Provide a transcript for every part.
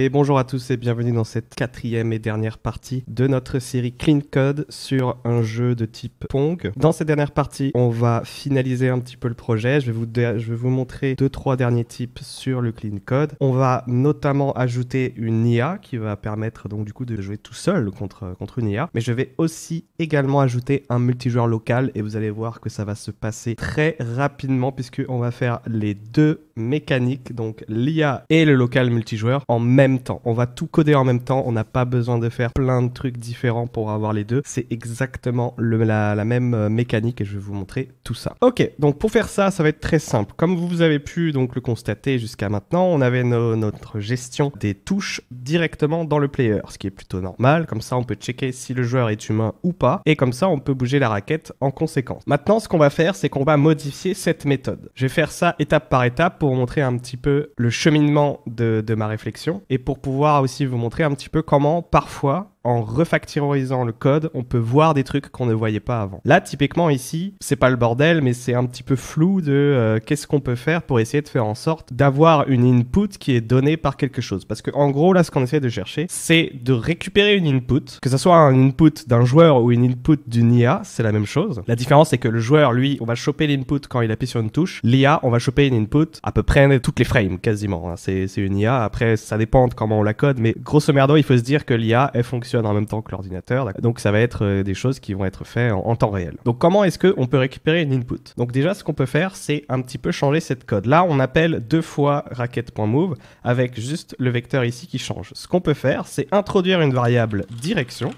Et bonjour à tous et bienvenue dans cette quatrième et dernière partie de notre série Clean Code sur un jeu de type Pong. Dans cette dernière partie, on va finaliser un petit peu le projet. Je vais vous, je vais vous montrer deux, trois derniers tips sur le Clean Code. On va notamment ajouter une IA qui va permettre donc du coup de jouer tout seul contre, contre une IA. Mais je vais aussi également ajouter un multijoueur local et vous allez voir que ça va se passer très rapidement puisque on va faire les deux mécanique, donc l'IA et le local multijoueur en même temps. On va tout coder en même temps, on n'a pas besoin de faire plein de trucs différents pour avoir les deux. C'est exactement la, même euh, mécanique et je vais vous montrer tout ça. Ok, donc pour faire ça, ça va être très simple. Comme vous avez pu donc le constater jusqu'à maintenant, on avait notre gestion des touches directement dans le player, ce qui est plutôt normal. Comme ça, on peut checker si le joueur est humain ou pas et comme ça, on peut bouger la raquette en conséquence. Maintenant, ce qu'on va faire, c'est qu'on va modifier cette méthode. Je vais faire ça étape par étape pour montrer un petit peu le cheminement de, de ma réflexion et pour pouvoir aussi vous montrer un petit peu comment parfois en refactorisant le code, on peut voir des trucs qu'on ne voyait pas avant. Là, typiquement ici, c'est pas le bordel, mais c'est un petit peu flou de euh, qu'est-ce qu'on peut faire pour essayer de faire en sorte d'avoir une input qui est donnée par quelque chose. Parce que en gros, là, ce qu'on essaie de chercher, c'est de récupérer une input, que ce soit un input d'un joueur ou une input d'une IA, c'est la même chose. La différence, c'est que le joueur, lui, on va choper l'input quand il appuie sur une touche. L'IA, on va choper une input à peu près toutes les frames, quasiment. Hein. C'est une IA. Après, ça dépend de comment on la code, mais grosso merdo, il faut se dire que l'IA, est fonctionne en même temps que l'ordinateur. Donc ça va être euh, des choses qui vont être faites en, temps réel. Donc comment est-ce qu'on peut récupérer une input Donc déjà ce qu'on peut faire c'est un petit peu changer cette code. Là on appelle deux fois racket.move avec juste le vecteur ici qui change. Ce qu'on peut faire c'est introduire une variable direction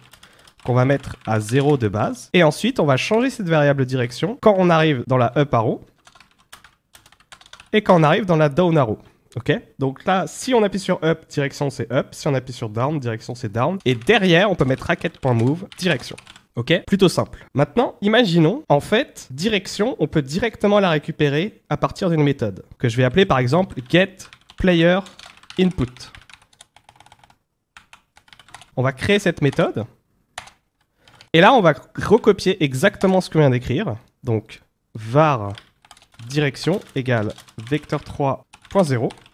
qu'on va mettre à 0 de base. Et ensuite, on va changer cette variable direction quand on arrive dans la up arrow et quand on arrive dans la down arrow. Ok Donc là, si on appuie sur up, direction c'est up. Si on appuie sur down, direction c'est down. Et derrière, on peut mettre racket.move, direction. Ok Plutôt simple. Maintenant, imaginons, en fait, direction, on peut directement la récupérer à partir d'une méthode que je vais appeler par exemple getPlayerInput. On va créer cette méthode. Et là, on va recopier exactement ce que vient d'écrire. Donc, var direction égale vecteur 3 3-0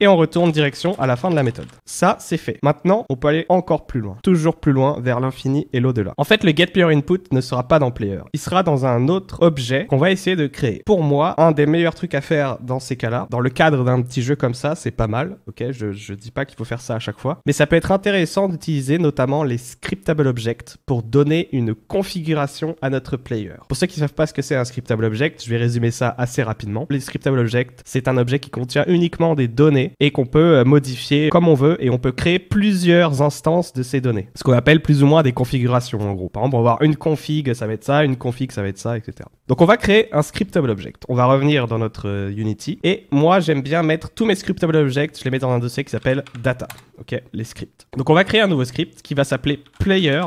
et on retourne direction à la fin de la méthode. Ça, c'est fait. Maintenant, on peut aller encore plus loin, toujours plus loin vers l'infini et l'au-delà. En fait, le getPlayerInput ne sera pas dans Player, il sera dans un autre objet qu'on va essayer de créer. Pour moi, un des meilleurs trucs à faire dans ces cas-là, dans le cadre d'un petit jeu comme ça, c'est pas mal, ok je, je dis pas qu'il faut faire ça à chaque fois, mais ça peut être intéressant d'utiliser notamment les scriptable objects pour donner une configuration à notre player. Pour ceux qui ne savent pas ce que c'est un scriptable object, je vais résumer ça assez rapidement. Les scriptable objects, c'est un objet qui contient uniquement des données et qu'on peut euh, modifier comme on veut et on peut créer plusieurs instances de ces données. Ce qu'on appelle plus ou moins des configurations en gros. Par exemple, on va avoir une config, ça va être ça, une config, ça va être ça, etc. Donc on va créer un scriptable object. On va revenir dans notre euh, Unity et moi j'aime bien mettre tous mes scriptable objects, je les mets dans un dossier qui s'appelle data, ok, les scripts. Donc on va créer un nouveau script qui va s'appeler player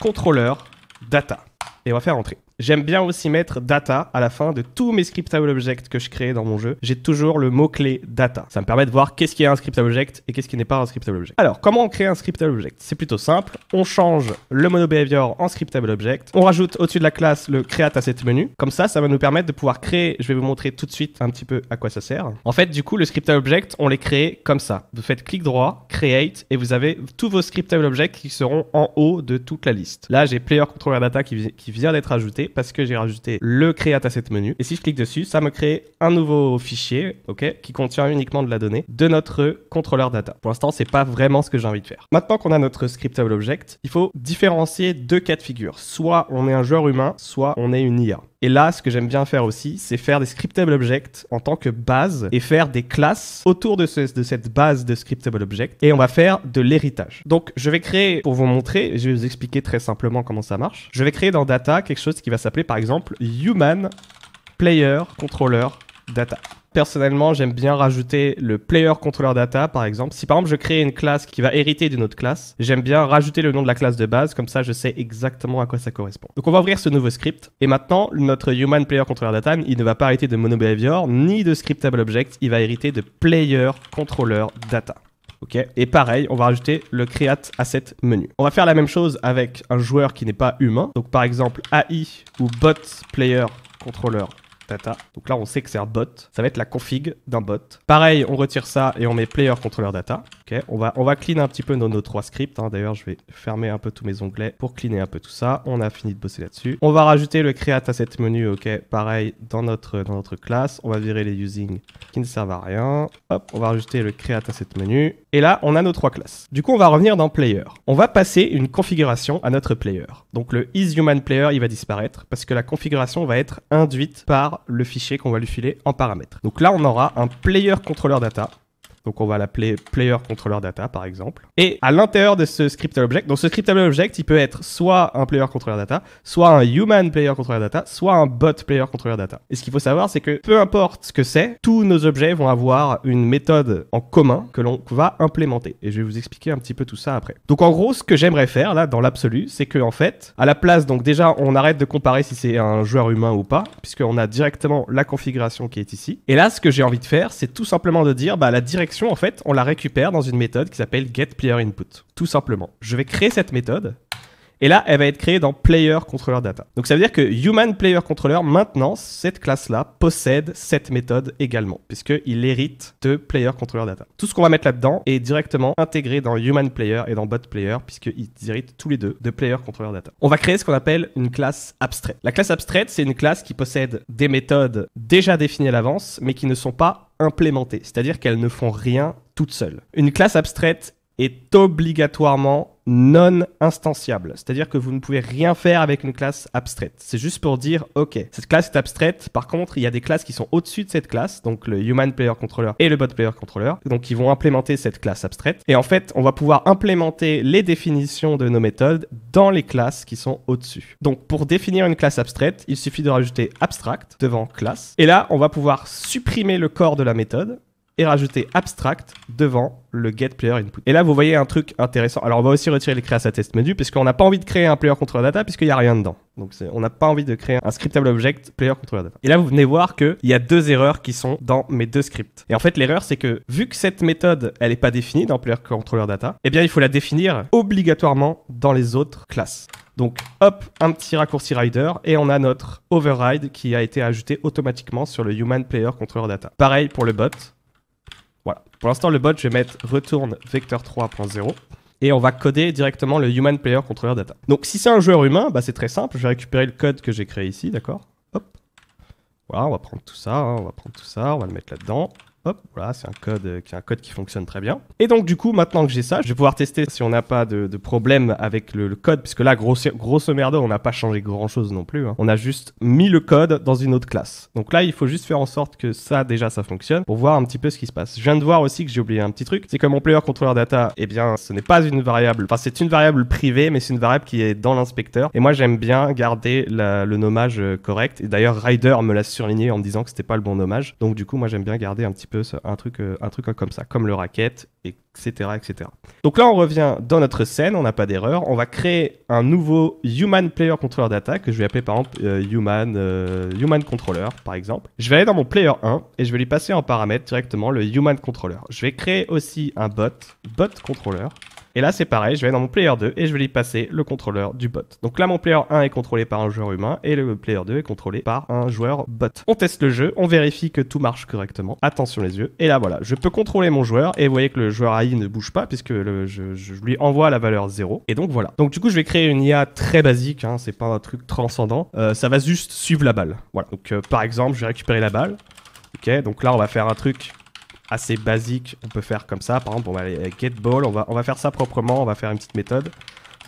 controller data et on va faire entrer. J'aime bien aussi mettre data à la fin de tous mes scriptable objects que je crée dans mon jeu. J'ai toujours le mot-clé data. Ça me permet de voir qu'est-ce qui est un scriptable object et qu'est-ce qui n'est pas un scriptable object. Alors, comment on crée un scriptable object C'est plutôt simple. On change le mono behavior en scriptable object. On rajoute au-dessus de la classe le create à cette menu. Comme ça, ça va nous permettre de pouvoir créer. Je vais vous montrer tout de suite un petit peu à quoi ça sert. En fait, du coup, le scriptable object, on les crée comme ça. Vous faites clic droit, create, et vous avez tous vos scriptable objects qui seront en haut de toute la liste. Là, j'ai player controller data qui vient d'être ajouté parce que j'ai rajouté le Create à cette Menu. Et si je clique dessus, ça me crée un nouveau fichier, ok, qui contient uniquement de la donnée de notre contrôleur data. Pour l'instant, c'est pas vraiment ce que j'ai envie de faire. Maintenant qu'on a notre scriptable object, il faut différencier deux cas de figure. Soit on est un joueur humain, soit on est une IA. Et là, ce que j'aime bien faire aussi, c'est faire des scriptable objects en tant que base et faire des classes autour de, de cette base de scriptable objects. Et on va faire de l'héritage. Donc, je vais créer, pour vous montrer, je vais vous expliquer très simplement comment ça marche. Je vais créer dans data quelque chose qui va s'appeler par exemple human player controller data personnellement, j'aime bien rajouter le player controller data, par exemple. Si par exemple je crée une classe qui va hériter d'une autre classe, j'aime bien rajouter le nom de la classe de base, comme ça je sais exactement à quoi ça correspond. Donc on va ouvrir ce nouveau script, et maintenant notre human player controller data, il ne va pas hériter de monobehavior ni de scriptable object, il va hériter de player controller data. Et pareil, on va rajouter le create asset menu. On va faire la même chose avec un joueur qui n'est pas humain. Donc par exemple AI ou bot player controller donc là, on sait que c'est un bot. Ça va être la config d'un bot. Pareil, on retire ça et on met player controller data on va, on clean un petit peu nos, nos trois scripts. Hein. D'ailleurs, je vais fermer un peu tous mes onglets pour cleaner un peu tout ça. On a fini de bosser là-dessus. On va rajouter le create à cette menu, ok, pareil, dans notre, dans notre classe. On va virer les using qui ne servent à rien. Hop, on va rajouter le create à cette menu. Et là, on a nos trois classes. Du coup, on va revenir dans player. On va passer une configuration à notre player. Donc le isHumanPlayer, il va disparaître parce que la configuration va être induite par le fichier qu'on va lui filer en paramètres. Donc là, on aura un player controller data donc on va l'appeler player controller data par exemple. Et à l'intérieur de ce scriptable object, donc ce scriptable object, il peut être soit un player controller data, soit un human player controller data, soit un bot player controller data. Et ce qu'il faut savoir, c'est que peu importe ce que c'est, tous nos objets vont avoir une méthode en commun que l'on va implémenter. Et je vais vous expliquer un petit peu tout ça après. Donc en gros, ce que j'aimerais faire là, dans l'absolu, c'est que en fait, à la place, donc déjà, on arrête de comparer si c'est un joueur humain ou pas, puisqu'on a directement la configuration qui est ici. Et là, ce que j'ai envie de faire, c'est tout simplement de dire, bah la direction en fait, on la récupère dans une méthode qui s'appelle getPlayerInput, tout simplement. Je vais créer cette méthode et là, elle va être créée dans Player Data. Donc ça veut dire que HumanPlayerController, maintenant, cette classe-là possède cette méthode également, puisqu'il hérite de Player Data. Tout ce qu'on va mettre là-dedans est directement intégré dans HumanPlayer et dans BotPlayer. Player, puisqu'ils héritent tous les deux de Player Data. On va créer ce qu'on appelle une classe abstraite. La classe abstraite, c'est une classe qui possède des méthodes déjà définies à l'avance, mais qui ne sont pas implémentées, c'est-à-dire qu'elles ne font rien toutes seules. Une classe abstraite est obligatoirement non instanciable. C'est-à-dire que vous ne pouvez rien faire avec une classe abstraite. C'est juste pour dire, ok, cette classe est abstraite. Par contre, il y a des classes qui sont au-dessus de cette classe, donc le Human Player Controller et le Bot Player Controller. Donc, ils vont implémenter cette classe abstraite. Et en fait, on va pouvoir implémenter les définitions de nos méthodes dans les classes qui sont au-dessus. Donc, pour définir une classe abstraite, il suffit de rajouter abstract devant classe. Et là, on va pouvoir supprimer le corps de la méthode et rajouter abstract devant le get player Et là, vous voyez un truc intéressant. Alors, on va aussi retirer le créas à test menu, puisqu'on n'a pas envie de créer un player controller data, puisqu'il n'y a rien dedans. Donc, on n'a pas envie de créer un scriptable object player Et là, vous venez voir qu'il y a deux erreurs qui sont dans mes deux scripts. Et en fait, l'erreur, c'est que vu que cette méthode, elle n'est pas définie dans PlayerControllerData, data, eh bien, il faut la définir obligatoirement dans les autres classes. Donc hop, un petit raccourci rider et on a notre override qui a été ajouté automatiquement sur le human player data. Pareil pour le bot, voilà. Pour l'instant, le bot, je vais mettre retourne vecteur 3.0 et on va coder directement le human player controller data. Donc si c'est un joueur humain, bah, c'est très simple, je vais récupérer le code que j'ai créé ici, d'accord Hop. Voilà, on va prendre tout ça, hein, on va prendre tout ça, on va le mettre là-dedans voilà, c'est un code euh, qui un code qui fonctionne très bien. Et donc du coup, maintenant que j'ai ça, je vais pouvoir tester si on n'a pas de, problème avec le, code, puisque là, grosse grosse merde, on n'a pas changé grand-chose non plus. Hein. On a juste mis le code dans une autre classe. Donc là, il faut juste faire en sorte que ça, déjà, ça fonctionne, pour voir un petit peu ce qui se passe. Je viens de voir aussi que j'ai oublié un petit truc, c'est que mon player controller data, eh bien, ce n'est pas une variable, enfin c'est une variable privée, mais c'est une variable qui est dans l'inspecteur. Et moi, j'aime bien garder le nommage euh, correct. Et d'ailleurs, Rider me l'a surligné en me disant que c'était pas le bon nommage. Donc du coup, moi, j'aime bien garder un petit peu un truc, euh, un truc comme ça, comme le racket, etc., etc. Donc là, on revient dans notre scène, on n'a pas d'erreur. On va créer un nouveau Human Player Controller d'attaque que je vais appeler par exemple euh, Human, euh, human Controller, par exemple. Je vais aller dans mon Player 1 et je vais lui passer en paramètre directement le Human Controller. Je vais créer aussi un bot, Bot Controller, et là, c'est pareil, je vais dans mon player 2 et je vais lui passer le contrôleur du bot. Donc là, mon player 1 est contrôlé par un joueur humain et le player 2 est contrôlé par un joueur bot. On teste le jeu, on vérifie que tout marche correctement. Attention les yeux. Et là, voilà, je peux contrôler mon joueur et vous voyez que le joueur AI ne bouge pas puisque je, lui envoie la valeur 0. Et donc voilà. Donc du coup, je vais créer une IA très basique, hein, c'est pas un truc transcendant. Euh, ça va juste suivre la balle. Voilà. Donc euh, par exemple, je vais récupérer la balle. Ok, donc là, on va faire un truc assez basique, on peut faire comme ça. Par exemple, on va aller get ball, on va, on va faire ça proprement, on va faire une petite méthode.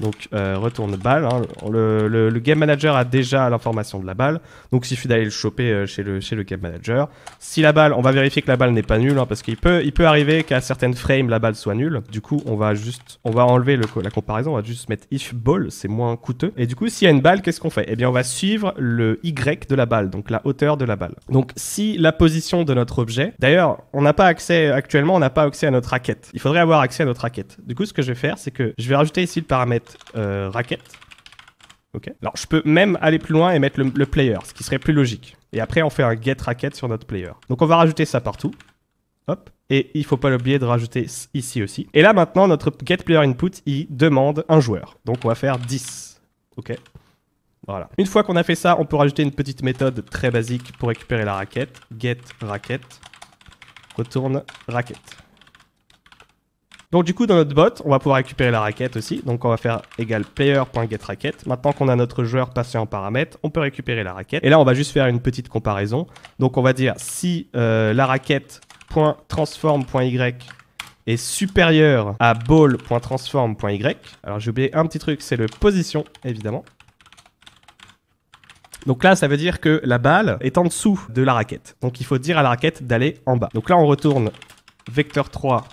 Donc euh, retourne balle. Hein. Le, game manager a déjà l'information de la balle. Donc il suffit d'aller le choper euh, chez, le, chez le game manager. Si la balle, on va vérifier que la balle n'est pas nulle, hein, parce qu'il peut, il peut arriver qu'à certaines frames la balle soit nulle. Du coup, on va juste, on va enlever le, la comparaison. On va juste mettre if ball, c'est moins coûteux. Et du coup, s'il y a une balle, qu'est-ce qu'on fait Eh bien, on va suivre le y de la balle, donc la hauteur de la balle. Donc si la position de notre objet, d'ailleurs, on n'a pas accès actuellement, on n'a pas accès à notre raquette. Il faudrait avoir accès à notre raquette. Du coup, ce que je vais faire, c'est que je vais rajouter ici le paramètre raquette euh, racket. Ok. Alors je peux même aller plus loin et mettre le, player, ce qui serait plus logique. Et après on fait un get racket sur notre player. Donc on va rajouter ça partout. Hop. Et il faut pas l'oublier de rajouter ici aussi. Et là maintenant notre get player input il demande un joueur. Donc on va faire 10. Ok. Voilà. Une fois qu'on a fait ça, on peut rajouter une petite méthode très basique pour récupérer la raquette. Get racket. Retourne raquette. Donc du coup, dans notre bot, on va pouvoir récupérer la raquette aussi. Donc on va faire égal player.getRacket. Maintenant qu'on a notre joueur passé en paramètre, on peut récupérer la raquette. Et là, on va juste faire une petite comparaison. Donc on va dire si euh, la raquette.transform.y est supérieure à ball.transform.y. Alors j'ai oublié un petit truc, c'est le position, évidemment. Donc là, ça veut dire que la balle est en dessous de la raquette. Donc il faut dire à la raquette d'aller en bas. Donc là, on retourne vecteur 3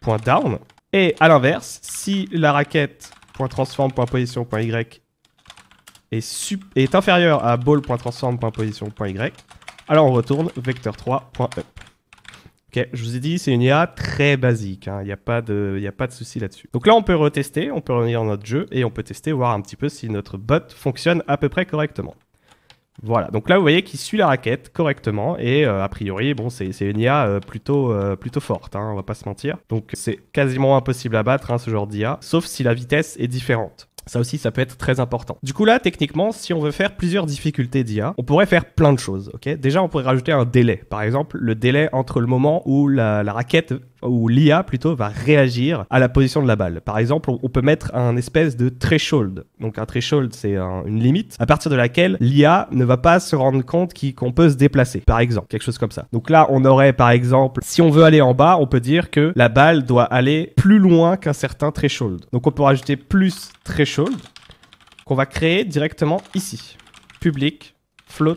point down. Et à l'inverse, si la raquette point point y est, est inférieure à ball.transform.position.y, point y, alors on retourne vecteur 3up Ok, je vous ai dit, c'est une IA très basique, hein. il n'y a pas de, y a pas de souci là-dessus. Donc là, on peut retester, on peut revenir dans notre jeu et on peut tester, voir un petit peu si notre bot fonctionne à peu près correctement. Voilà, donc là vous voyez qu'il suit la raquette correctement et euh, a priori, bon, c'est une IA euh, plutôt, euh, plutôt forte, hein, on va pas se mentir. Donc c'est quasiment impossible à battre hein, ce genre d'IA, sauf si la vitesse est différente. Ça aussi, ça peut être très important. Du coup, là, techniquement, si on veut faire plusieurs difficultés d'IA, on pourrait faire plein de choses, ok Déjà, on pourrait rajouter un délai. Par exemple, le délai entre le moment où la raquette ou l'IA plutôt, va réagir à la position de la balle. Par exemple, on peut mettre un espèce de threshold. Donc un threshold, c'est une limite à partir de laquelle l'IA ne va pas se rendre compte qu'on peut se déplacer, par exemple, quelque chose comme ça. Donc là, on aurait par exemple, si on veut aller en bas, on peut dire que la balle doit aller plus loin qu'un certain threshold. Donc on peut rajouter plus threshold qu'on va créer directement ici. Public, float,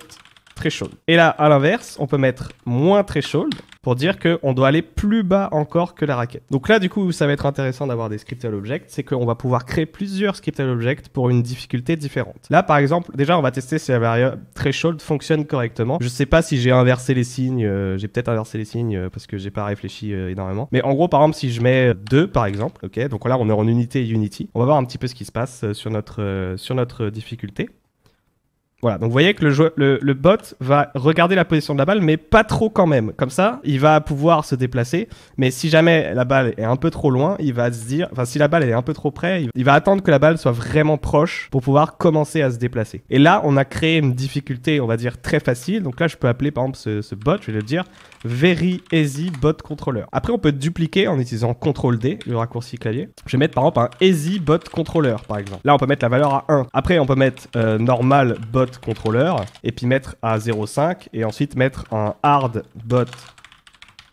threshold. Et là, à l'inverse, on peut mettre moins threshold pour dire qu'on doit aller plus bas encore que la raquette. Donc là, du coup, ça va être intéressant d'avoir des scriptable objects, c'est qu'on va pouvoir créer plusieurs scriptable objects pour une difficulté différente. Là, par exemple, déjà, on va tester si la variable threshold fonctionne correctement. Je sais pas si j'ai inversé les signes, euh, j'ai peut-être inversé les signes euh, parce que j'ai pas réfléchi euh, énormément. Mais en gros, par exemple, si je mets 2, par exemple, ok, donc là, on est en unité Unity, on va voir un petit peu ce qui se passe sur notre, sur notre difficulté. Voilà, donc vous voyez que le, bot va regarder la position de la balle, mais pas trop quand même. Comme ça, il va pouvoir se déplacer, mais si jamais la balle est un peu trop loin, il va se dire, enfin si la balle est un peu trop près, il va attendre que la balle soit vraiment proche pour pouvoir commencer à se déplacer. Et là, on a créé une difficulté, on va dire, très facile. Donc là, je peux appeler par exemple ce, bot, je vais le dire, Very Easy Bot Controller. Après, on peut dupliquer en utilisant CTRL D, le raccourci clavier. Je vais mettre par exemple un Easy Bot Controller, par exemple. Là, on peut mettre la valeur à 1. Après, on peut mettre euh, Normal Bot Contrôleur et puis mettre à 0.5 et ensuite mettre un hard bot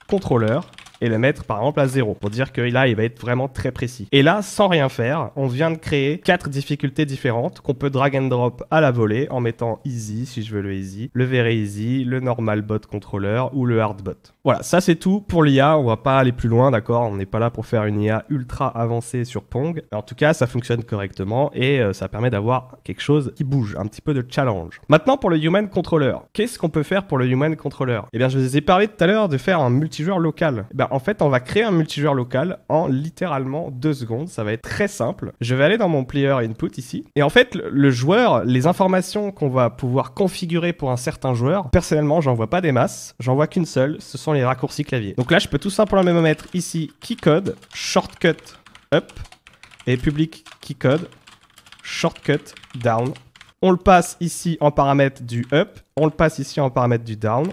contrôleur et le mettre par exemple à zéro pour dire que là il va être vraiment très précis. Et là, sans rien faire, on vient de créer quatre difficultés différentes qu'on peut drag and drop à la volée en mettant easy si je veux le easy, le very easy, le normal bot controller ou le hard bot. Voilà, ça c'est tout pour l'IA, on va pas aller plus loin, d'accord On n'est pas là pour faire une IA ultra avancée sur Pong. En tout cas, ça fonctionne correctement et euh, ça permet d'avoir quelque chose qui bouge, un petit peu de challenge. Maintenant pour le human controller, qu'est-ce qu'on peut faire pour le human controller Eh bien, je vous ai parlé tout à l'heure de faire un multijoueur local. Eh ben, bah, en fait, on va créer un multijoueur local en littéralement deux secondes. Ça va être très simple. Je vais aller dans mon player input ici. Et en fait, le joueur, les informations qu'on va pouvoir configurer pour un certain joueur, personnellement, j'en vois pas des masses. J'en vois qu'une seule. Ce sont les raccourcis clavier. Donc là, je peux tout simplement mettre ici keycode, shortcut up et public keycode, shortcut down. On le passe ici en paramètre du up, on le passe ici en paramètre du down.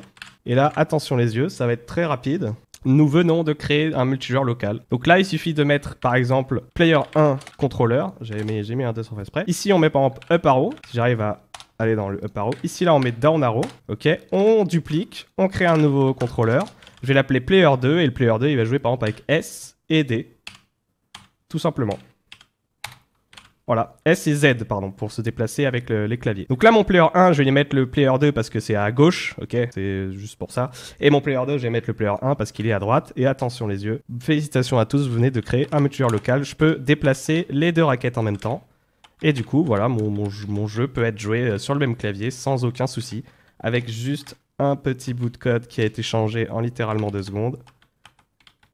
Et là, attention les yeux, ça va être très rapide nous venons de créer un multijoueur local. Donc là, il suffit de mettre, par exemple, player 1, contrôleur. J'ai mis, un 2 sans près. Ici, on met par exemple up arrow. Si j'arrive à aller dans le up arrow. Ici, là, on met down arrow. Ok, on duplique, on crée un nouveau contrôleur. Je vais l'appeler player 2 et le player 2, il va jouer par exemple avec S et D. Tout simplement. Voilà, S et Z, pardon, pour se déplacer avec les claviers. Donc là, mon player 1, je vais y mettre le player 2 parce que c'est à gauche, ok C'est juste pour ça. Et mon player 2, je vais mettre le player 1 parce qu'il est à droite. Et attention les yeux, félicitations à tous, vous venez de créer un multijoueur local. Je peux déplacer les deux raquettes en même temps. Et du coup, voilà, mon, mon jeu peut être joué euh, sur le même clavier sans aucun souci, avec juste un petit bout de code qui a été changé en littéralement deux secondes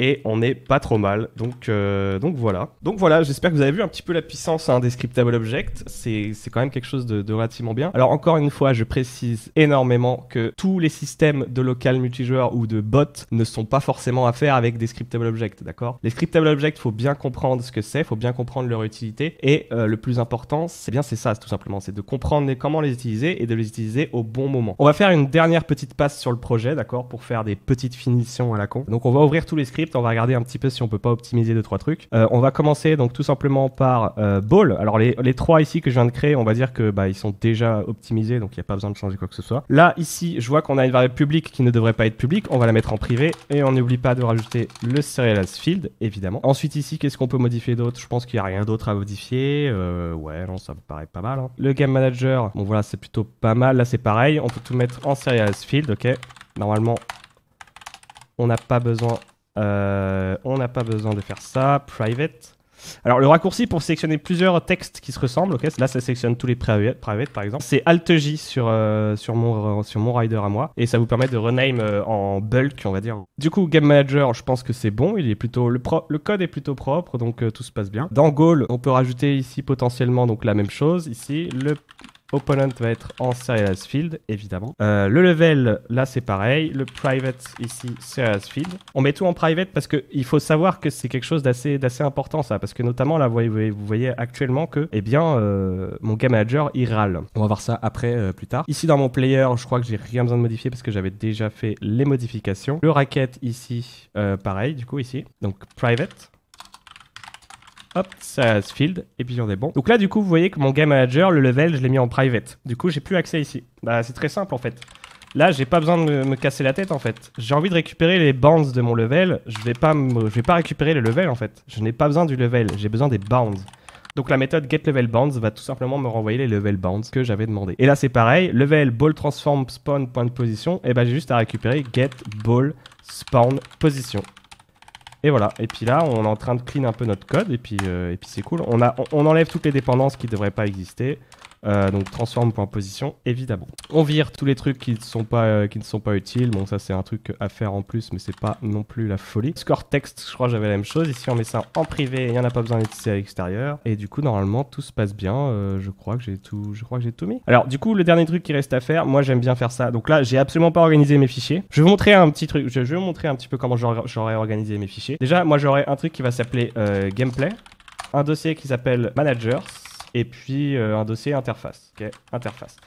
et on n'est pas trop mal. Donc, euh, donc voilà. Donc voilà, j'espère que vous avez vu un petit peu la puissance hein, des Scriptable object. C'est quand même quelque chose de, relativement bien. Alors encore une fois, je précise énormément que tous les systèmes de local multijoueur ou de bots ne sont pas forcément à faire avec des scriptable objects, d'accord Les scriptable objects, faut bien comprendre ce que c'est, faut bien comprendre leur utilité et euh, le plus important, c'est bien c'est ça tout simplement, c'est de comprendre comment les utiliser et de les utiliser au bon moment. On va faire une dernière petite passe sur le projet, d'accord, pour faire des petites finitions à la con. Donc on va ouvrir tous les scripts on va regarder un petit peu si on peut pas optimiser deux trois trucs. Euh, on va commencer donc tout simplement par euh, Ball. Alors les, trois ici que je viens de créer, on va dire que bah, ils sont déjà optimisés, donc il n'y a pas besoin de changer quoi que ce soit. Là ici, je vois qu'on a une variable publique qui ne devrait pas être publique, on va la mettre en privé et on n'oublie pas de rajouter le as field évidemment. Ensuite ici, qu'est-ce qu'on peut modifier d'autre Je pense qu'il y a rien d'autre à modifier. Euh, ouais, non, ça me paraît pas mal. Hein. Le game manager, bon voilà, c'est plutôt pas mal. Là c'est pareil, on peut tout mettre en as field, ok. Normalement, on n'a pas besoin euh, on n'a pas besoin de faire ça. Private. Alors, le raccourci pour sélectionner plusieurs textes qui se ressemblent, ok là ça sélectionne tous les private, private par exemple, c'est Alt-J sur, euh, sur, mon, sur mon rider à moi, et ça vous permet de rename euh, en bulk, on va dire. Du coup, Game Manager, je pense que c'est bon, il est plutôt, le, code est plutôt propre, donc tout se passe bien. Dans Goal, on peut rajouter ici potentiellement donc la même chose, ici, le Opponent va être en Serious Field, évidemment. Euh, le level, là c'est pareil. Le private, ici, Serious Field. On met tout en private parce qu'il faut savoir que c'est quelque chose d'assez important ça. Parce que notamment là, vous voyez, vous voyez actuellement que, eh bien, euh, mon game manager il râle. On va voir ça après, euh, plus tard. Ici dans mon player, je crois que j'ai rien besoin de modifier parce que j'avais déjà fait les modifications. Le racket ici, pareil, du coup ici. Donc private. Hop, ça se field, et puis on est bon. Donc là, du coup, vous voyez que mon game manager, le level, je l'ai mis en private. Du coup, j'ai plus accès ici. Bah, c'est très simple en fait. Là, j'ai pas besoin de me casser la tête en fait. J'ai envie de récupérer les bounds de mon level. Je vais pas, je vais pas récupérer le level en fait. Je n'ai pas besoin du level. J'ai besoin des bounds. Donc la méthode getLevelBounds va tout simplement me renvoyer les level bounds que j'avais demandé. Et là c'est pareil, level ball transform spawn point de position, et ben j'ai juste à récupérer get ball spawn position. Et voilà, et puis là on est en train de clean un peu notre code et puis, euh, puis c'est cool. On, a, on, enlève toutes les dépendances qui ne devraient pas exister. Euh, donc transform.position, évidemment. On vire tous les trucs qui ne sont pas, euh, qui ne sont pas utiles. Bon, ça c'est un truc à faire en plus, mais c'est pas non plus la folie. Score texte, je crois que j'avais la même chose. Ici, on met ça en privé, il n'y en a pas besoin d'utiliser à l'extérieur. Et du coup, normalement, tout se passe bien. Euh, je crois que j'ai tout, je crois que j'ai tout mis. Alors, du coup, le dernier truc qui reste à faire, moi j'aime bien faire ça. Donc là, j'ai absolument pas organisé mes fichiers. Je vais vous montrer un petit truc. Je vais vous montrer un petit peu comment j'aurais organisé mes fichiers. Déjà, moi j'aurais un truc qui va s'appeler euh, gameplay un dossier qui s'appelle Managers, et puis euh, un dossier interface. interface.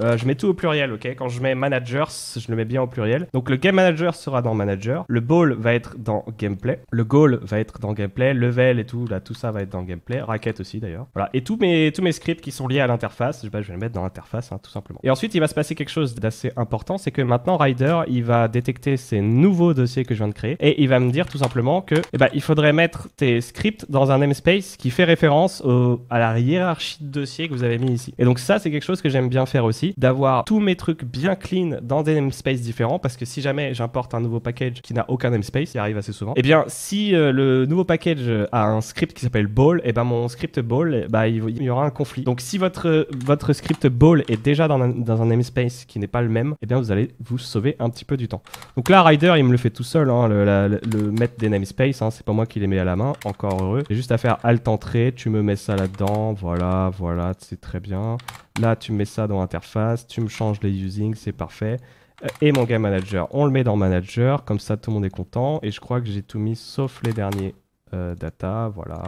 Euh, je mets tout au pluriel, ok Quand je mets managers, je le mets bien au pluriel. Donc le game manager sera dans manager, le ball va être dans gameplay, le goal va être dans gameplay, level et tout, là tout ça va être dans gameplay, racket aussi d'ailleurs. Voilà, et tous mes, tous mes scripts qui sont liés à l'interface, je vais les mettre dans l'interface hein, tout simplement. Et ensuite, il va se passer quelque chose d'assez important, c'est que maintenant Rider, il va détecter ces nouveaux dossiers que je viens de créer et il va me dire tout simplement que eh ben, il faudrait mettre tes scripts dans un namespace qui fait référence à la hiérarchie de dossiers que vous avez mis ici. Et donc ça, c'est quelque chose que j'aime bien faire aussi d'avoir tous mes trucs bien clean dans des namespaces différents, parce que si jamais j'importe un nouveau package qui n'a aucun namespace, il arrive assez souvent, et eh bien si euh, le nouveau package a un script qui s'appelle ball, et eh ben mon script ball, bah eh ben, il, y aura un conflit. Donc si votre, votre script ball est déjà dans un, namespace qui n'est pas le même, et bien vous allez vous sauver un petit peu du temps. Donc là, Rider, il me le fait tout seul, hein, le, mettre des namespace, hein, c'est pas moi qui les mets à la main, encore heureux. J'ai juste à faire alt entrée, tu me mets ça là-dedans, voilà, voilà, c'est très bien. Là, tu mets ça dans interface tu me changes les usings, c'est parfait. Euh, et mon game manager, on le met dans manager, comme ça tout le monde est content. Et je crois que j'ai tout mis sauf les derniers euh, data, voilà.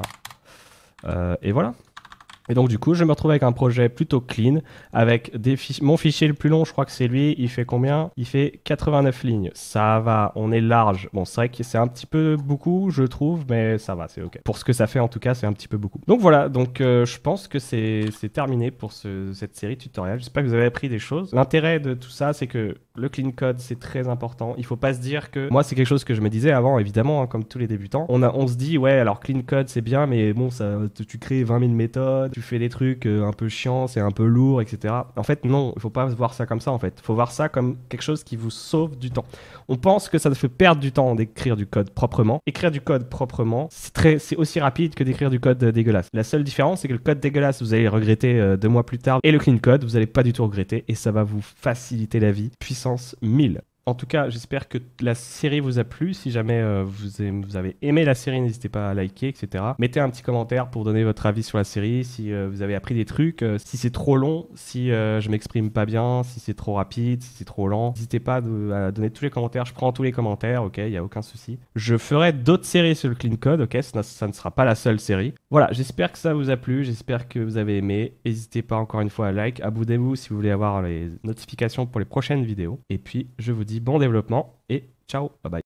Euh, et voilà. Et donc du coup, je me retrouve avec un projet plutôt clean, avec des mon fichier le plus long, je crois que c'est lui, il fait combien Il fait 89 lignes. Ça va, on est large. Bon, c'est vrai que c'est un petit peu beaucoup, je trouve, mais ça va, c'est ok. Pour ce que ça fait en tout cas, c'est un petit peu beaucoup. Donc voilà, donc euh, je pense que c'est terminé pour cette série tutoriel. J'espère que vous avez appris des choses. L'intérêt de tout ça, c'est que le clean code, c'est très important. Il faut pas se dire que moi, c'est quelque chose que je me disais avant, évidemment, hein, comme tous les débutants. On, se dit ouais, alors clean code, c'est bien, mais bon, tu crées 20 000 méthodes tu fais des trucs euh, un peu chiants, c'est un peu lourd, etc. En fait, non, il faut pas voir ça comme ça, en fait. Il faut voir ça comme quelque chose qui vous sauve du temps. On pense que ça te fait perdre du temps d'écrire du code proprement. Écrire du code proprement, c'est c'est aussi rapide que d'écrire du code euh, dégueulasse. La seule différence, c'est que le code dégueulasse, vous allez le regretter euh, deux mois plus tard, et le clean code, vous n'allez pas du tout regretter, et ça va vous faciliter la vie. Puissance 1000 en tout cas, j'espère que la série vous a plu. Si jamais euh, vous, avez aimé la série, n'hésitez pas à liker, etc. Mettez un petit commentaire pour donner votre avis sur la série, si euh, vous avez appris des trucs, euh, si c'est trop long, si je m'exprime pas bien, si c'est trop rapide, si c'est trop lent. N'hésitez pas à donner tous les commentaires. Je prends tous les commentaires, ok, il n'y a aucun souci. Je ferai d'autres séries sur le Clean Code, ok, ça, ne sera pas la seule série. Voilà, j'espère que ça vous a plu, j'espère que vous avez aimé. N'hésitez pas encore une fois à liker, abonnez-vous si vous voulez avoir les notifications pour les prochaines vidéos. Et puis, je vous dis bon développement et ciao, bye bye.